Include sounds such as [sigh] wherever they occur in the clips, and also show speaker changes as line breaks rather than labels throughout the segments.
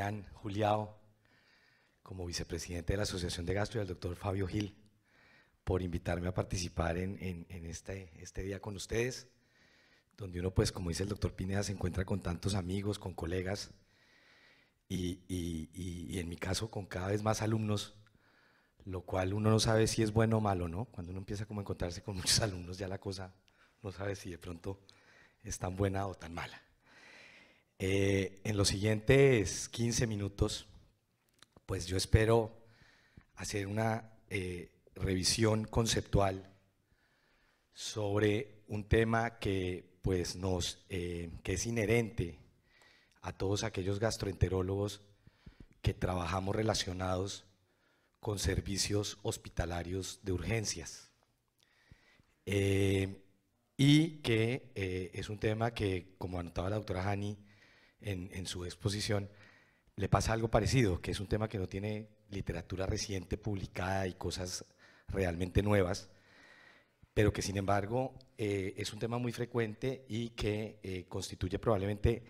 Julián Juliao como vicepresidente de la Asociación de Gastro y al doctor Fabio Gil por invitarme a participar en, este, este, día con ustedes, donde uno, pues como dice el doctor Pineda, se encuentra con tantos amigos, con colegas y, en mi caso con cada vez más alumnos, lo cual uno no sabe si es bueno o malo, ¿no? Cuando uno empieza como a encontrarse con muchos alumnos ya la cosa no sabe si de pronto es tan buena o tan mala. Eh, en los siguientes 15 minutos, pues yo espero hacer una eh, revisión conceptual sobre un tema que, pues, nos, eh, que es inherente a todos aquellos gastroenterólogos que trabajamos relacionados con servicios hospitalarios de urgencias. y que es un tema que, como anotaba la doctora Hani, en, su exposición, le pasa algo parecido, que es un tema que no tiene literatura reciente publicada y cosas realmente nuevas, pero que sin embargo eh, es un tema muy frecuente y que eh, constituye probablemente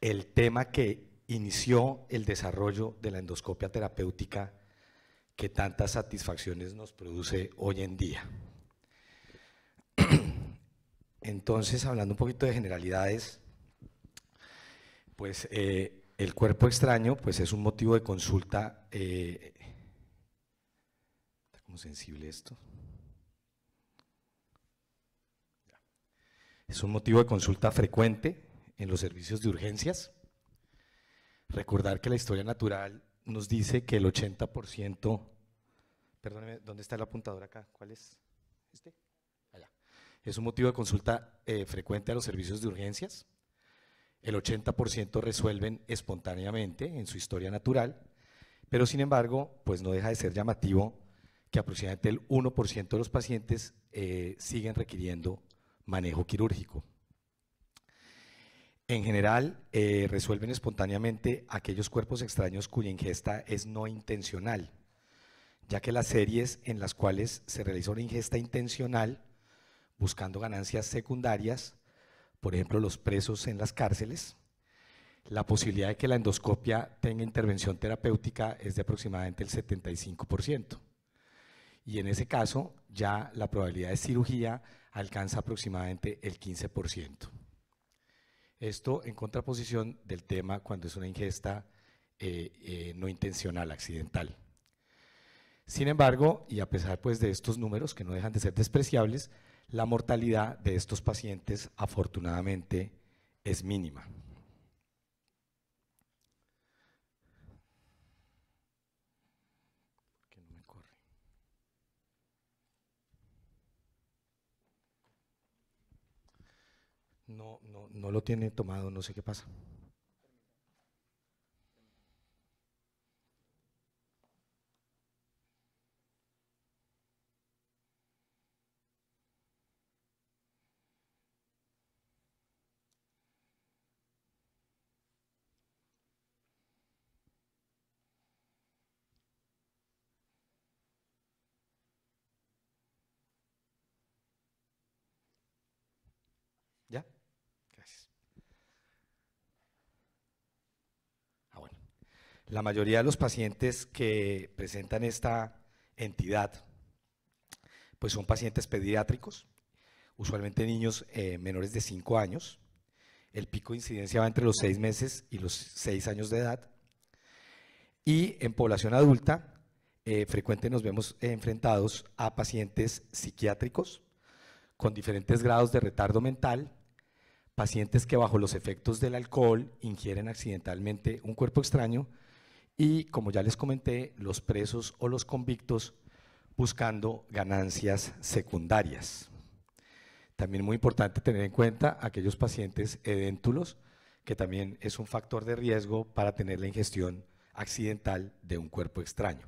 el tema que inició el desarrollo de la endoscopia terapéutica que tantas satisfacciones nos produce hoy en día. [clears throat] Entonces, hablando un poquito de generalidades, pues eh, el cuerpo extraño pues es un motivo de consulta. Eh, como sensible esto. Es un motivo de consulta frecuente en los servicios de urgencias. Recordar que la historia natural nos dice que el 80%, perdóneme, ¿dónde está el apuntador acá? ¿Cuál es? ¿Este? Allá. Es un motivo de consulta eh, frecuente a los servicios de urgencias. El 80% resuelven espontáneamente en su historia natural, pero sin embargo, pues no deja de ser llamativo que aproximadamente el 1% de los pacientes eh, siguen requiriendo manejo quirúrgico. En general, eh, resuelven espontáneamente aquellos cuerpos extraños cuya ingesta es no intencional, ya que las series en las cuales se realiza una ingesta intencional, buscando ganancias secundarias, por ejemplo, los presos en las cárceles. La posibilidad de que la endoscopia tenga intervención terapéutica es de aproximadamente el 75%. Y en ese caso, ya la probabilidad de cirugía alcanza aproximadamente el 15%. Esto en contraposición del tema cuando es una ingesta eh, eh, no intencional, accidental. Sin embargo, y a pesar pues, de estos números que no dejan de ser despreciables, la mortalidad de estos pacientes afortunadamente es mínima. No, no, no lo tiene tomado, no sé qué pasa. la mayoría de los pacientes que presentan esta entidad, pues son pacientes pediátricos, usualmente niños eh, menores de 5 años. El pico de incidencia va entre los 6 meses y los 6 años de edad. Y en población adulta, eh, frecuente frecuentemente nos vemos enfrentados a pacientes psiquiátricos con diferentes grados de retardo mental, pacientes que bajo los efectos del alcohol ingieren accidentalmente un cuerpo extraño y, como ya les comenté, los presos o los convictos buscando ganancias secundarias. También muy importante tener en cuenta aquellos pacientes edéntulos, que también es un factor de riesgo para tener la ingestión accidental de un cuerpo extraño.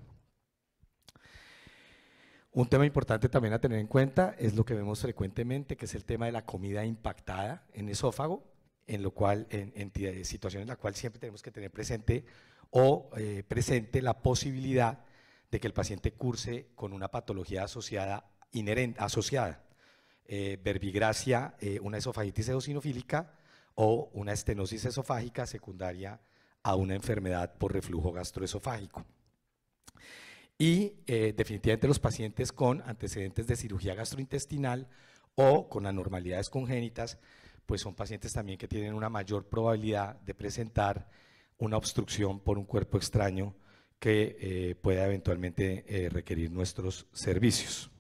Un tema importante también a tener en cuenta es lo que vemos frecuentemente, que es el tema de la comida impactada en esófago, en lo cual en, en eh, situación en la cual siempre tenemos que tener presente o eh, presente la posibilidad de que el paciente curse con una patología asociada, inherente, asociada, eh, verbigracia, eh, una esofagitis eosinofílica o una estenosis esofágica secundaria a una enfermedad por reflujo gastroesofágico. Y definitivamente los pacientes con antecedentes de cirugía gastrointestinal o con anormalidades congénitas, pues son pacientes también que tienen una mayor probabilidad de presentar una obstrucción por un cuerpo extraño que eh, pueda eventualmente eh, requerir nuestros servicios.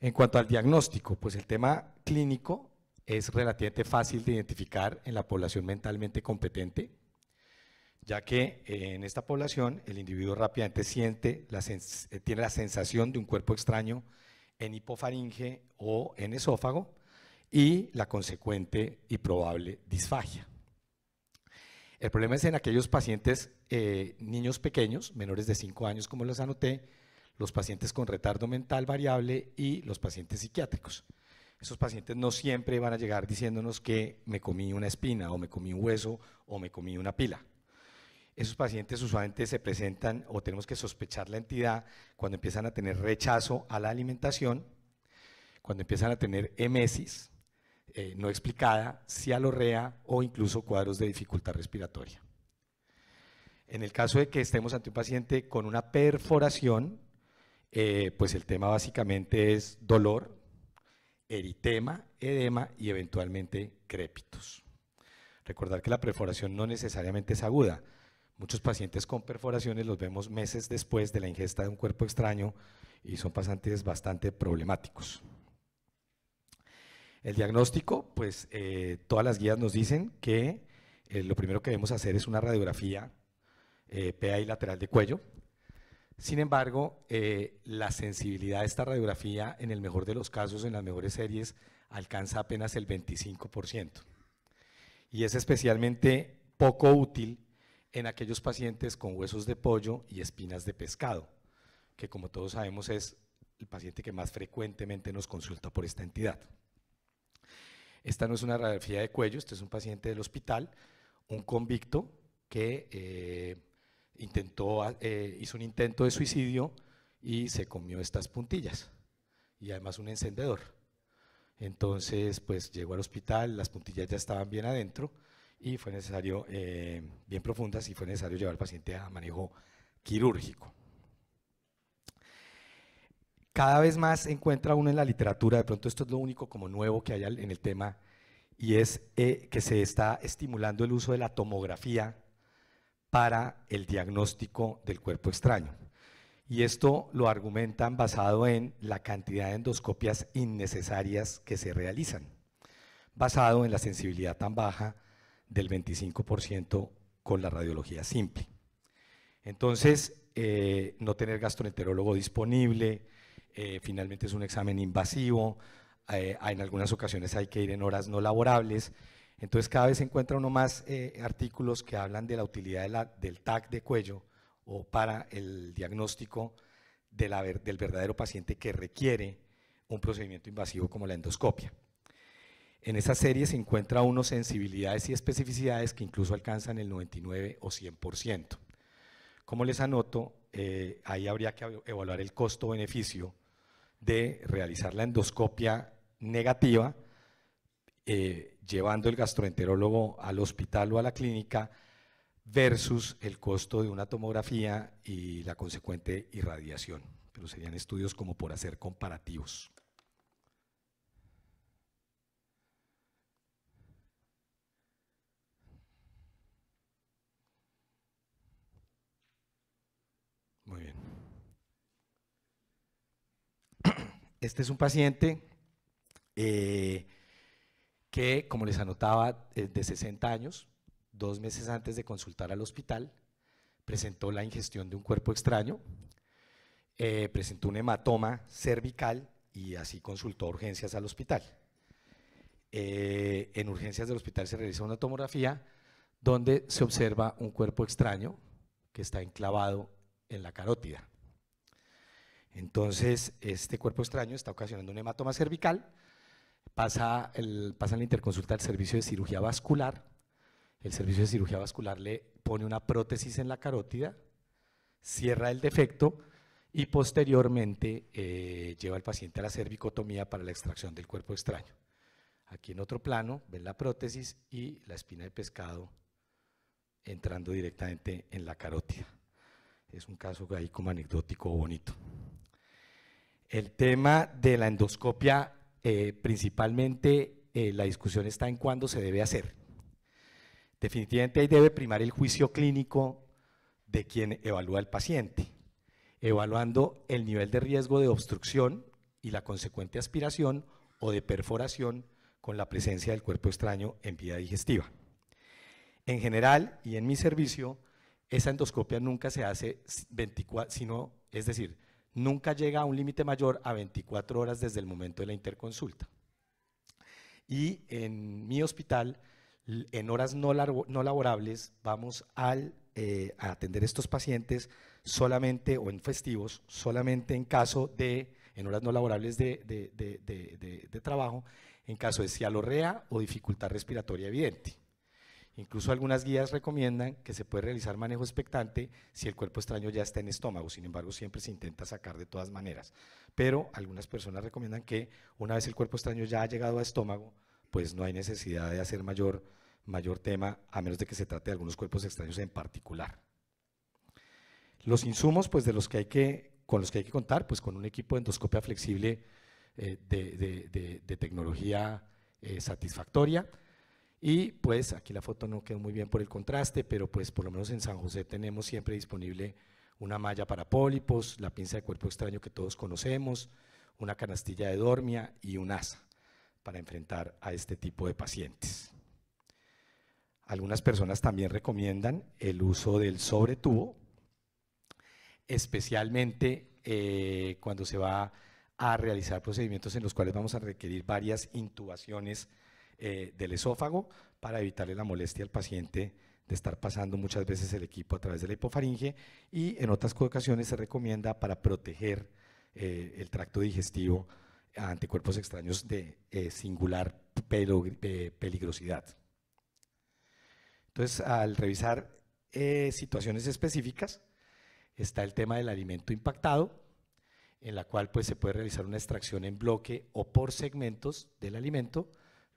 En cuanto al diagnóstico, pues el tema clínico es relativamente fácil de identificar en la población mentalmente competente, ya que eh, en esta población el individuo rápidamente siente tiene la sensación de un cuerpo extraño en hipofaringe o en esófago y la consecuente y probable disfagia. El problema es en aquellos pacientes, eh, niños pequeños, menores de 5 años, como los anoté, los pacientes con retardo mental variable y los pacientes psiquiátricos. Esos pacientes no siempre van a llegar diciéndonos que me comí una espina o me comí un hueso o me comí una pila. Esos pacientes usualmente se presentan o tenemos que sospechar la entidad cuando empiezan a tener rechazo a la alimentación, cuando empiezan a tener emesis, eh, no explicada, alorrea o incluso cuadros de dificultad respiratoria. En el caso de que estemos ante un paciente con una perforación, eh, pues el tema básicamente es dolor, eritema, edema y eventualmente crépitos. Recordar que la perforación no necesariamente es aguda. Muchos pacientes con perforaciones los vemos meses después de la ingesta de un cuerpo extraño y son pacientes bastante problemáticos. El diagnóstico, pues eh, todas las guías nos dicen que eh, lo primero que debemos hacer es una radiografía eh, PA y lateral de cuello. Sin embargo, la sensibilidad de esta radiografía, en el mejor de los casos, en las mejores series, alcanza apenas el 25%. Y es especialmente poco útil en aquellos pacientes con huesos de pollo y espinas de pescado, que como todos sabemos es el paciente que más frecuentemente nos consulta por esta entidad. Esta no es una radiografía de cuello, este es un paciente del hospital, un convicto que eh, intentó, eh, hizo un intento de suicidio y se comió estas puntillas y además un encendedor. Entonces, pues llegó al hospital, las puntillas ya estaban bien adentro y fue necesario, eh, bien profundas, y fue necesario llevar al paciente a manejo quirúrgico cada vez más encuentra uno en la literatura, de pronto esto es lo único como nuevo que hay en el tema, y es eh, que se está estimulando el uso de la tomografía para el diagnóstico del cuerpo extraño. Y esto lo argumentan basado en la cantidad de endoscopias innecesarias que se realizan, basado en la sensibilidad tan baja del 25% con la radiología simple. Entonces, eh, no tener gastroenterólogo disponible, eh, finalmente es un examen invasivo, eh, en algunas ocasiones hay que ir en horas no laborables. Entonces cada vez se encuentra uno más eh, artículos que hablan de la utilidad del TAC de cuello o para el diagnóstico de del verdadero paciente que requiere un procedimiento invasivo como la endoscopia. En esa serie se encuentra unos sensibilidades y especificidades que incluso alcanzan el 99 o 100%. Como les anoto, ahí habría que evaluar el costo-beneficio de realizar la endoscopia negativa, eh, llevando el gastroenterólogo al hospital o a la clínica, versus el costo de una tomografía y la consecuente irradiación. Pero serían estudios como por hacer comparativos. Este es un paciente eh, que, como les anotaba, eh, de 60 años, dos meses antes de consultar al hospital, presentó la ingestión de un cuerpo extraño, eh, presentó un hematoma cervical y así consultó urgencias al hospital. en urgencias del hospital se realiza una tomografía donde se observa un cuerpo extraño que está enclavado en la carótida. Entonces, este cuerpo extraño está ocasionando un hematoma cervical, pasa, el, la interconsulta al servicio de cirugía vascular, el servicio de cirugía vascular le pone una prótesis en la carótida, cierra el defecto y posteriormente eh, lleva al paciente a la cervicotomía para la extracción del cuerpo extraño. Aquí en otro plano ven la prótesis y la espina de pescado entrando directamente en la carótida. Es un caso ahí como anecdótico bonito. El tema de la endoscopia, eh, principalmente eh, la discusión está en cuándo se debe hacer. Definitivamente ahí debe primar el juicio clínico de quien evalúa al paciente, evaluando el nivel de riesgo de obstrucción y la consecuente aspiración o de perforación con la presencia del cuerpo extraño en vía digestiva. En general y en mi servicio, esa endoscopia nunca se hace 24, sino, es decir, nunca llega a un límite mayor a 24 horas desde el momento de la interconsulta. Y en mi hospital, en horas no, laborables, vamos al, eh, a atender estos pacientes solamente, o en festivos, solamente en caso de, en horas no laborables de, de trabajo, en caso de cialorrea o dificultad respiratoria evidente. Incluso algunas guías recomiendan que se puede realizar manejo expectante si el cuerpo extraño ya está en estómago, sin embargo siempre se intenta sacar de todas maneras. Pero algunas personas recomiendan que una vez el cuerpo extraño ya ha llegado a estómago, pues no hay necesidad de hacer mayor, mayor tema, a menos de que se trate de algunos cuerpos extraños en particular. Los insumos pues, de los que hay que, con los que hay que contar, pues con un equipo de endoscopia flexible eh, de, tecnología eh, satisfactoria, y pues aquí la foto no quedó muy bien por el contraste, pero pues por lo menos en San José tenemos siempre disponible una malla para pólipos, la pinza de cuerpo extraño que todos conocemos, una canastilla de dormia y un asa para enfrentar a este tipo de pacientes. Algunas personas también recomiendan el uso del sobretubo, especialmente eh, cuando se va a realizar procedimientos en los cuales vamos a requerir varias intubaciones eh, del esófago para evitarle la molestia al paciente de estar pasando muchas veces el equipo a través de la hipofaringe y en otras ocasiones se recomienda para proteger eh, el tracto digestivo ante cuerpos extraños de eh, singular peligrosidad. Entonces, al revisar situaciones específicas, está el tema del alimento impactado, en la cual pues, se puede realizar una extracción en bloque o por segmentos del alimento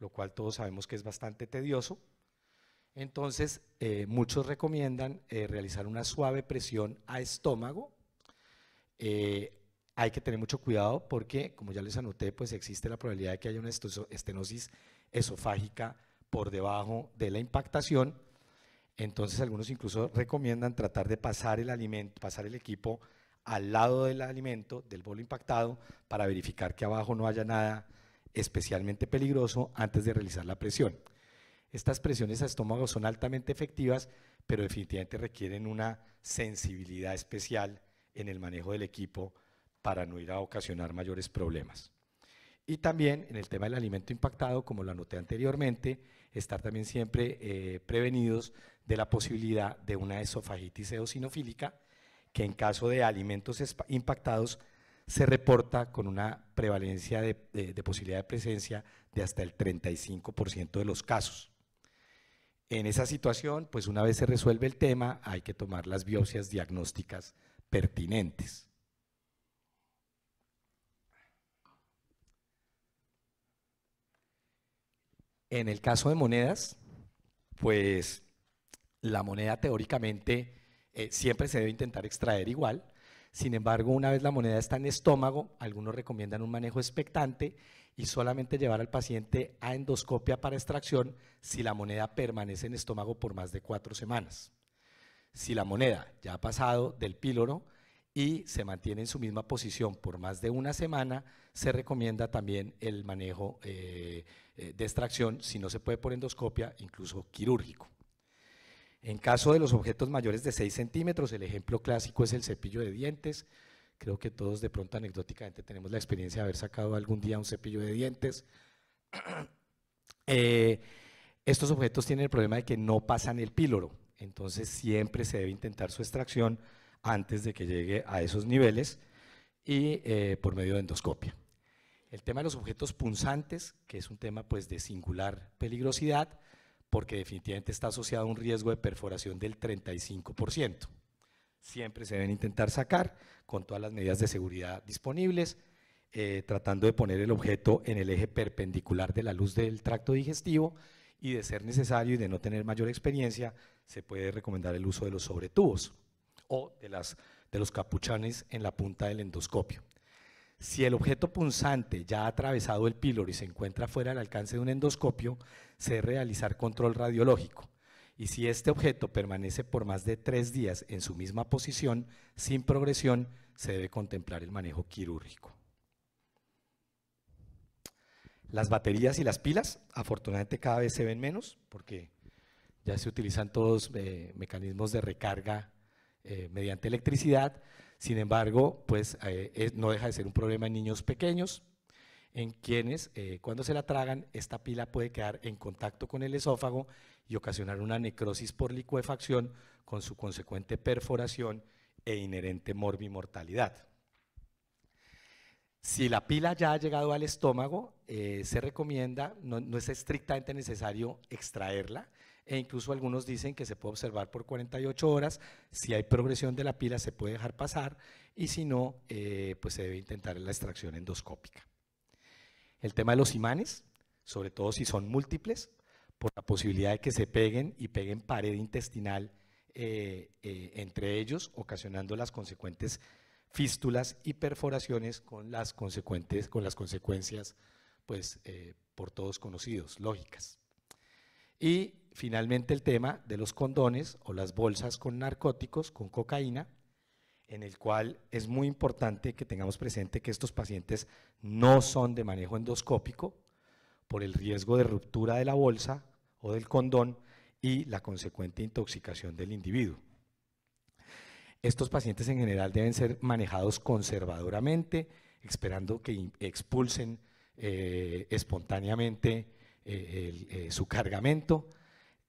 lo cual todos sabemos que es bastante tedioso. Entonces, eh, muchos recomiendan eh, realizar una suave presión a estómago. Eh, hay que tener mucho cuidado porque, como ya les anoté, pues existe la probabilidad de que haya una estenosis esofágica por debajo de la impactación. Entonces, algunos incluso recomiendan tratar de pasar el alimento, pasar el equipo al lado del alimento, del bolo impactado, para verificar que abajo no haya nada especialmente peligroso antes de realizar la presión. Estas presiones a estómago son altamente efectivas, pero definitivamente requieren una sensibilidad especial en el manejo del equipo para no ir a ocasionar mayores problemas. Y también en el tema del alimento impactado, como lo anoté anteriormente, estar también siempre eh, prevenidos de la posibilidad de una esofagitis eosinofílica, que en caso de alimentos impactados se reporta con una prevalencia de, posibilidad de presencia de hasta el 35% de los casos. En esa situación, pues una vez se resuelve el tema, hay que tomar las biopsias diagnósticas pertinentes. En el caso de monedas, pues la moneda teóricamente eh, siempre se debe intentar extraer igual, sin embargo, una vez la moneda está en estómago, algunos recomiendan un manejo expectante y solamente llevar al paciente a endoscopia para extracción si la moneda permanece en estómago por más de cuatro semanas. Si la moneda ya ha pasado del píloro y se mantiene en su misma posición por más de una semana, se recomienda también el manejo eh, eh, de extracción, si no se puede por endoscopia, incluso quirúrgico. En caso de los objetos mayores de 6 centímetros, el ejemplo clásico es el cepillo de dientes. Creo que todos de pronto anecdóticamente tenemos la experiencia de haber sacado algún día un cepillo de dientes. [clears throat] Eh, estos objetos tienen el problema de que no pasan el píloro, entonces siempre se debe intentar su extracción antes de que llegue a esos niveles y eh, por medio de endoscopia. El tema de los objetos punzantes, que es un tema pues de singular peligrosidad, porque definitivamente está asociado a un riesgo de perforación del 35%. Siempre se deben intentar sacar con todas las medidas de seguridad disponibles, eh, tratando de poner el objeto en el eje perpendicular de la luz del tracto digestivo y de ser necesario y de no tener mayor experiencia, se puede recomendar el uso de los sobretubos o de, de los capuchanes en la punta del endoscopio. Si el objeto punzante ya ha atravesado el píloro y se encuentra fuera del alcance de un endoscopio, se debe realizar control radiológico. Y si este objeto permanece por más de tres días en su misma posición, sin progresión, se debe contemplar el manejo quirúrgico. Las baterías y las pilas, afortunadamente cada vez se ven menos porque ya se utilizan todos eh, mecanismos de recarga eh, mediante electricidad, sin embargo, pues eh, no deja de ser un problema en niños pequeños, en quienes eh, cuando se la tragan, esta pila puede quedar en contacto con el esófago y ocasionar una necrosis por licuefacción con su consecuente perforación e inherente morbimortalidad. Si la pila ya ha llegado al estómago, eh, se recomienda, no, es estrictamente necesario extraerla, e incluso algunos dicen que se puede observar por 48 horas, si hay progresión de la pila se puede dejar pasar y si no, eh, pues se debe intentar la extracción endoscópica. El tema de los imanes, sobre todo si son múltiples, por la posibilidad de que se peguen y peguen pared intestinal eh, eh, entre ellos, ocasionando las consecuentes fístulas y perforaciones con las, consecuentes, con las consecuencias, pues, por todos conocidos, lógicas. Y finalmente el tema de los condones o las bolsas con narcóticos, con cocaína, en el cual es muy importante que tengamos presente que estos pacientes no son de manejo endoscópico por el riesgo de ruptura de la bolsa o del condón y la consecuente intoxicación del individuo. Estos pacientes en general deben ser manejados conservadoramente, esperando que expulsen eh, espontáneamente eh, eh, su cargamento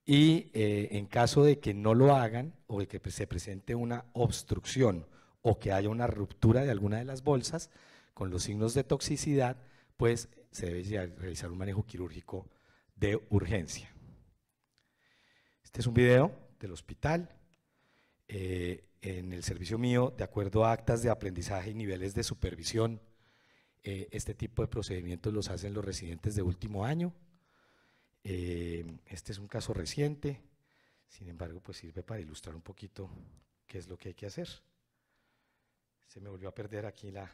y eh, en caso de que no lo hagan o de que se presente una obstrucción o que haya una ruptura de alguna de las bolsas con los signos de toxicidad, pues se debe realizar un manejo quirúrgico de urgencia. Este es un video del hospital. Eh, en el servicio mío, de acuerdo a actas de aprendizaje y niveles de supervisión, eh, este tipo de procedimientos los hacen los residentes de último año. Eh, este es un caso reciente, sin embargo, pues sirve para ilustrar un poquito qué es lo que hay que hacer. Se me volvió a perder aquí la...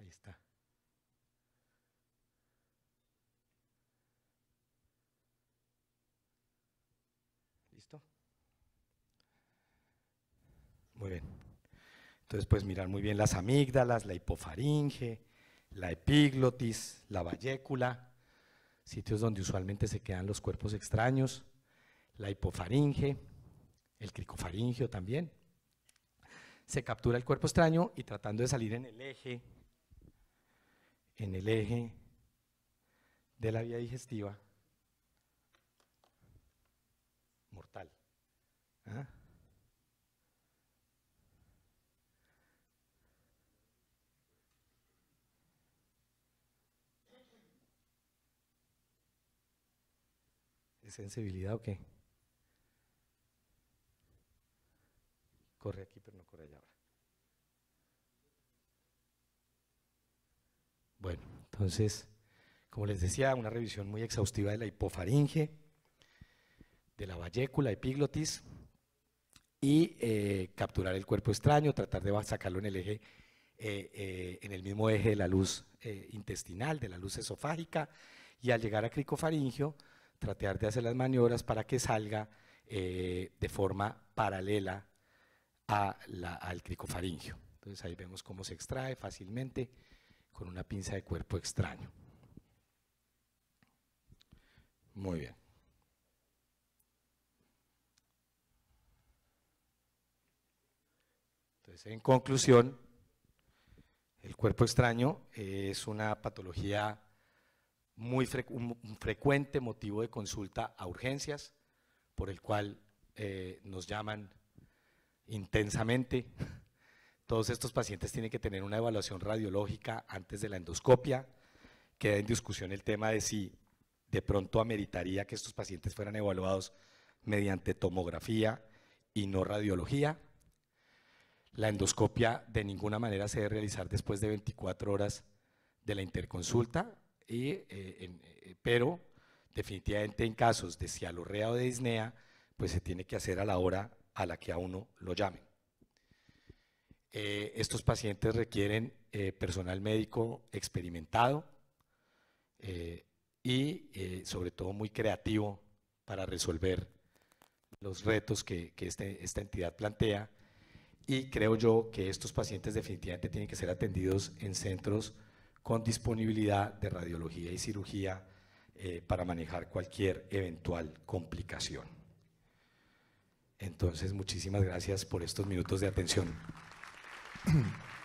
Ahí está. ¿Listo? Muy bien. Entonces puedes mirar muy bien las amígdalas, la hipofaringe, la epiglotis, la vallécula, sitios donde usualmente se quedan los cuerpos extraños, la hipofaringe, el cricofaringio también. Se captura el cuerpo extraño y tratando de salir en el eje, en el eje de la vía digestiva, mortal. ¿Ah? sensibilidad o qué? Corre aquí, pero no corre allá Bueno, entonces, como les decía, una revisión muy exhaustiva de la hipofaringe, de la vallécula, epiglotis y eh, capturar el cuerpo extraño, tratar de sacarlo en el eje, eh, eh, en el mismo eje de la luz intestinal, de la luz esofágica, y al llegar a cricofaringio, tratar de hacer las maniobras para que salga eh, de forma paralela al cricofaringio. Entonces ahí vemos cómo se extrae fácilmente con una pinza de cuerpo extraño. Muy bien. Entonces, en conclusión, el cuerpo extraño es una patología muy un frecuente motivo de consulta a urgencias, por el cual eh, nos llaman intensamente. Todos estos pacientes tienen que tener una evaluación radiológica antes de la endoscopia. Queda en discusión el tema de si de pronto ameritaría que estos pacientes fueran evaluados mediante tomografía y no radiología. La endoscopia de ninguna manera se debe realizar después de 24 horas de la interconsulta. Eh, en, eh, pero definitivamente en casos de cialorrea o de disnea, pues se tiene que hacer a la hora a la que a uno lo llamen. Eh, estos pacientes requieren personal médico experimentado y sobre todo muy creativo para resolver los retos que, este, esta entidad plantea. Y creo yo que estos pacientes definitivamente tienen que ser atendidos en centros con disponibilidad de radiología y cirugía eh, para manejar cualquier eventual complicación. Entonces, muchísimas gracias por estos minutos de atención. [clears throat]